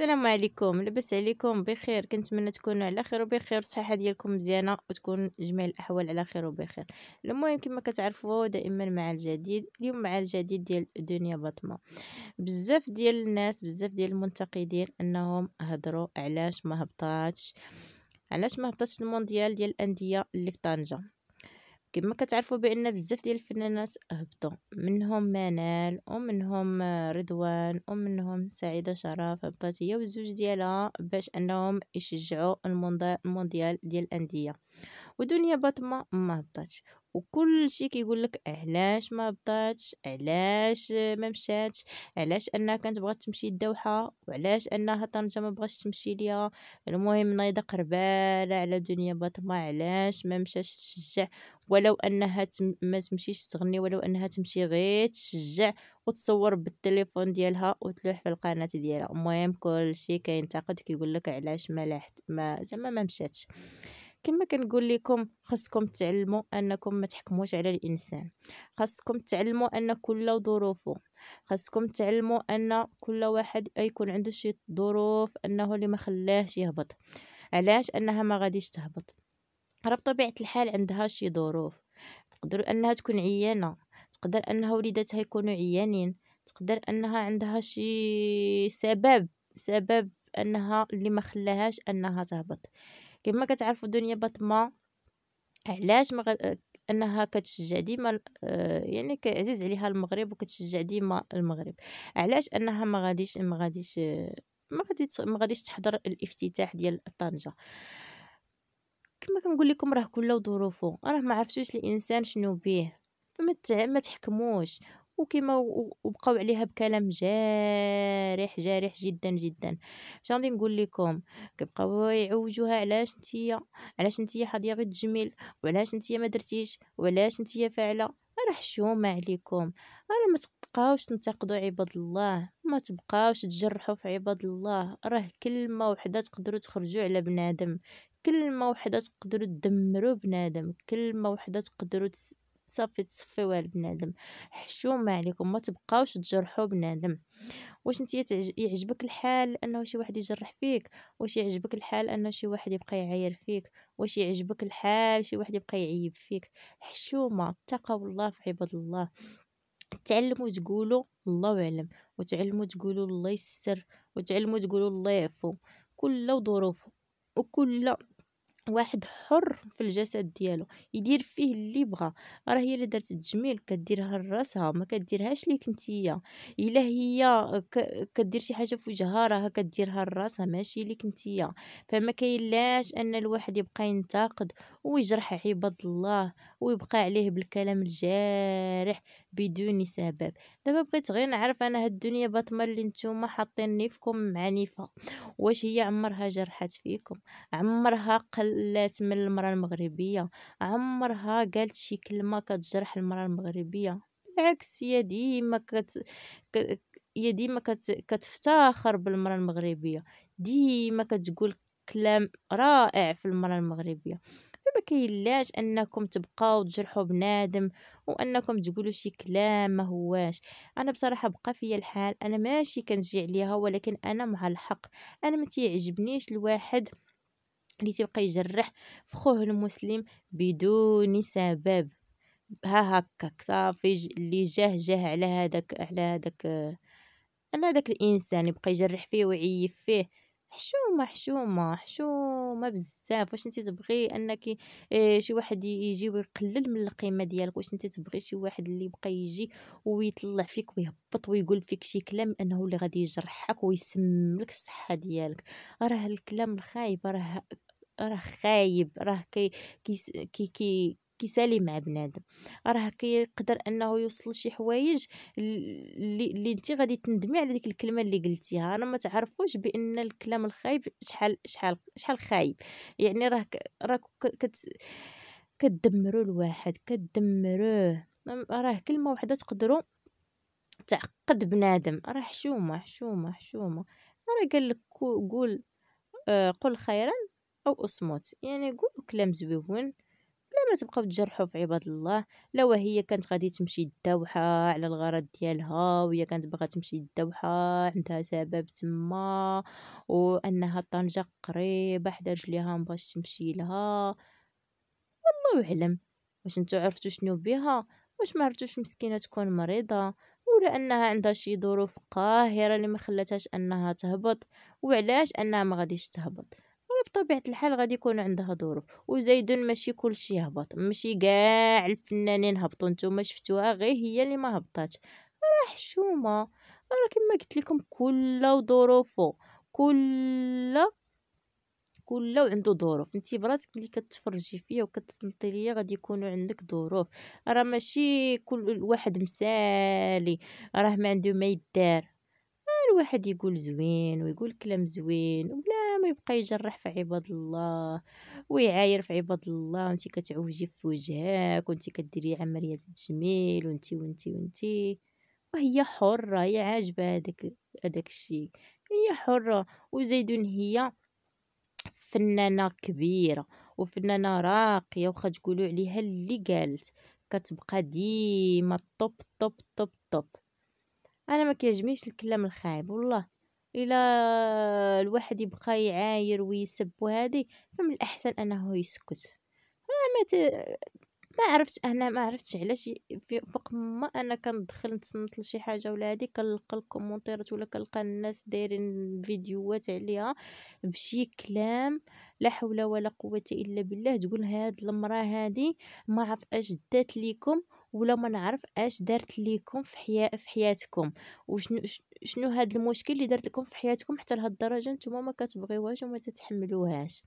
السلام عليكم لبس عليكم بخير كنتمنى تكونوا على خير وبخير الصحه ديالكم مزيانه وتكون جميع الاحوال على خير وبخير المهم كما كتعرفوا دائما مع الجديد اليوم مع الجديد ديال دنيا بطمه بزاف ديال الناس بزاف ديال المنتقدين انهم هضروا علاش ما هبطاتش علاش ما هبطاتش المونديال ديال الانديه اللي في طنجه كما كتعرفوا بان بزاف ديال الفنانات هبطوا منهم منال ومنهم رضوان ومنهم سعيده شرف هبطت هي والزوج ديالها باش انهم يشجعوا المونديال ديال الانديه ودنيا باطمه ما بطاتش وكل شيء كيقول لك علاش ما بطاتش علاش ما مشاتش علاش انها كانت بغات تمشي الدوحه وعلاش انها طنجه ما بغاتش تمشي ليها المهم نايضه قرباله على دنيا باطمه علاش ما مشاش تشجع ولو انها تم... ما تمشيش تغني ولو انها تمشي غير تشجع وتصور بالتليفون ديالها وتلوح في القناه ديالها المهم كل شيء كينتقد كيقول لك علاش ما لاحت ما زعما ما مشاتش كما كنقول لكم خاصكم تعلموا انكم ما تحكموش على الانسان خاصكم تعلموا ان كل ظروفه خاصكم تعلموا ان كل واحد يكون عنده شي ظروف انه اللي ما خلاهش يهبط علاش انها ما غاديش تهبط راه بطبيعه الحال عندها شي ظروف تقدر انها تكون عيانه تقدر انها وليداتها يكونوا عيانين تقدر انها عندها شي سبب سبب انها اللي ما خلاهاش انها تهبط كما كتعرفوا دنيا بطمه علاش مغ... انها كتشجع ديما آه، يعني كعزيز عليها المغرب وكتشجع ديما المغرب علاش انها ما غاديش ما غاديش ما غادي ما غاديش تحضر الافتتاح ديال طنجه كما كنقول لكم راه كله ظروفه راه ما عرفتوش الانسان شنو بيه فما ما تحكموش وكما وبقاو عليها بكلام جارح جارح جدا جدا اش غادي نقول لكم كيبقاو يعوجوها علاش نتيا علاش نتيا حاضيه غير تجمل وعلاش نتيا ما درتيش وعلاش نتيا فاعله راه حشومة عليكم راه ما تبقاوش تنتقدوا عباد الله ما تبقاوش تجرحوا في عباد الله راه كلمة وحدة تقدروا تخرجوا على بنادم كلمة وحدة تقدروا تدمروا بنادم كلمة وحدة تقدروا صافي تصفيوها على بنادم عليكم ما تبقاوش تجرحوا بنادم واش انت يعجبك الحال انه شي واحد يجرح فيك واش يعجبك الحال انه شي واحد يبقى يعاير فيك واش يعجبك الحال شي واحد يبقى يعيب فيك حشومه اتقوا الله في عباد الله تعلموا تقولوا الله اعلم وتعلموا تقولوا الله يستر وتعلموا تقولوا الله يعفو كل ظروف وكل واحد حر في الجسد ديالو يدير فيه اللي بغى راه هي اللي درت التجميل كديرها لراسها ما كديرهاش ليك نتيا الا هي كدير شي حاجه في وجهها راه كديرها لراسها ماشي ليك نتيا فما كاينلاش ان الواحد يبقى ينتقد ويجرح عباد الله ويبقى عليه بالكلام الجارح بدون سبب دابا بغيت غير نعرف انا هاد الدنيا باطمه اللي نتوما حاطين نيفكم عنيفه واش هي عمرها جرحت فيكم عمرها قل خلات من المراه المغربيه عمرها قالت شي كلمه كتجرح المراه المغربيه بالعكس هي ديما كت هي ديما كت... كتفتخر بالمراه المغربيه ديما كتقول كلام رائع في المراه المغربيه ما كيلاش انكم تبقاو تجرحوا بنادم وانكم تقولوا شي كلام ما هواش انا بصراحه بقى فيا الحال انا ماشي كنجي عليها ولكن انا مع الحق انا ما تيعجبنيش الواحد اللي تيبقى يجرح في خوه المسلم بدون سبب ها هكاك صافي اللي جاه جاه على هذاك على هذاك على هذاك الانسان يبقى يجرح فيه ويعيف فيه حشومه حشومه حشومه بزاف واش انت تبغي انك آه، شي واحد يجي ويقلل من القيمه ديالك واش انت تبغي شي واحد اللي يبقى يجي ويطلع فيك ويهبط ويقول فيك شي كلام انه اللي غادي يجرحك ويسملك الصحه ديالك راه الكلام الخايب راه راه خايب راه كي كي كي كيسالي مع بنادم راه كيقدر انه يوصل شي حوايج اللي, اللي انت غادي تندمي على ديك الكلمه اللي قلتيها انا ما تعرفوش بان الكلام الخايب شحال شحال شحال خايب يعني راه راه كت كتدمروا الواحد كتدمروه راه كلمه واحده تقدروا تعقد بنادم راه حشومه حشومه حشومه راه قال لك قول آه، قل خيرا او أصمت يعني قولوا كلام زويون بلا ما تبقاو تجرحوا في عباد الله لا وهي كانت غادي تمشي الدوحة على الغرض ديالها وهي كانت باغا تمشي الدوحة عندها سبب تما وانها طنجة قريبة حدا رجليها مبغاش تمشي لها والله اعلم واش نتو عرفتو شنو بها واش ما عرفتوش مسكينه تكون مريضه ولا انها عندها شي ظروف قاهره اللي ما خلاتهاش انها تهبط وعلاش انها ما غاديش تهبط بطبيعه الحال غادي يكون عندها ظروف وزايد ماشي كلشي يهبط ماشي كاع الفنانين هبطوا نتوما شفتوها غير هي اللي ما هبطاتش راه حشومه راه كما قلت لكم كل ظروفه كل كل عنده ظروف انت براسك ملي كتفرجي فيا وكتصنتي ليا غادي يكونوا عندك ظروف راه ماشي كل واحد مسالي راه ما عنده ما يدار الواحد يقول زوين ويقول كلام زوين وبلا ما يبقى يجرح في عباد الله ويعاير في عباد الله وانت كتعوجي في وجهك وانت كديري عمليه تجميل وانت وانت وانت وهي حره هي عاجبه هذاك هذاك الشيء هي حره وزيد هي فنانه كبيره وفنانه راقيه وخا تقولوا عليها اللي قالت كتبقى ديما طب طب طب طب انا ما كيعجبنيش الكلام الخايب والله الا الواحد يبقى يعاير ويسب وهذه فمن الاحسن انه يسكت ما ما عرفتش انا ما عرفتش علاش فوق ما انا كندخل نتصنت لشي حاجه ولا هادي كنلقى الكومونتيرات ولا كنلقى الناس دايرين فيديوهات عليها بشي كلام لا حول ولا قوه الا بالله تقول هاد المراه هادي ما عرف اش دات ليكم ولا ما نعرف اش دارت ليكم في حياة في حياتكم وشنو شنو هاد المشكل اللي دارت لكم في حياتكم حتى لهاد الدرجه نتوما ما كتبغيوهاش وما تتحملوهاش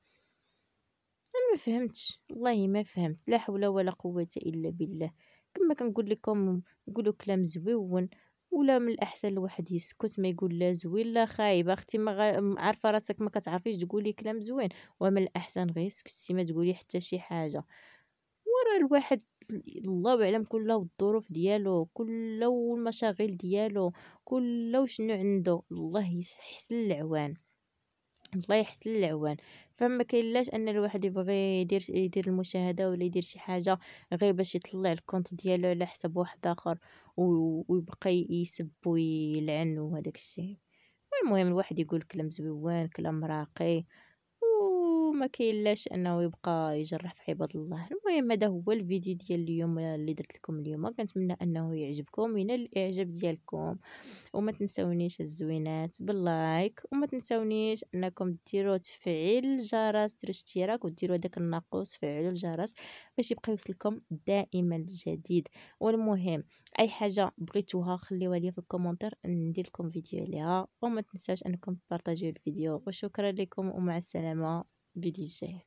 ما فهمتش والله ما فهمت لا حول ولا قوه الا بالله كما كنقول لكم نقولوا كلام زويون ولا من الاحسن الواحد يسكت ما يقول لا زوين لا خايب اختي ما عارفه راسك ما كتعرفيش تقولي كلام زوين ومن الاحسن غير سكتي ما تقولي حتى شي حاجه ورا الواحد الله اعلم كل الظروف ديالو كل المشاغل ديالو كل شنو عنده الله يحسن العوان الله يحسن العوان فما كاينلاش ان الواحد يبغي يدير يدير المشاهده ولا يدير شي حاجه غير باش يطلع الكونت ديالو على حساب واحد اخر ويبقى يسب ويلعن وهداك الشيء المهم الواحد يقول كلام زويوان كلام راقي وما كاينلاش انه يبقى يجرح في عباد الله المهم هذا هو الفيديو ديال اليوم اللي درت لكم اليوم كنتمنى انه يعجبكم ينال الاعجاب ديالكم وما تنساونيش الزوينات باللايك وما تنساونيش انكم ديروا تفعيل الجرس ديروا اشتراك وديروا داك الناقوس فعلوا الجرس باش يبقى يوصلكم دائما الجديد والمهم اي حاجه بغيتوها خليوها لي في الكومونتير ندير لكم فيديو عليها وما تنساوش انكم تبارطاجيو الفيديو وشكرا لكم ومع السلامه bidise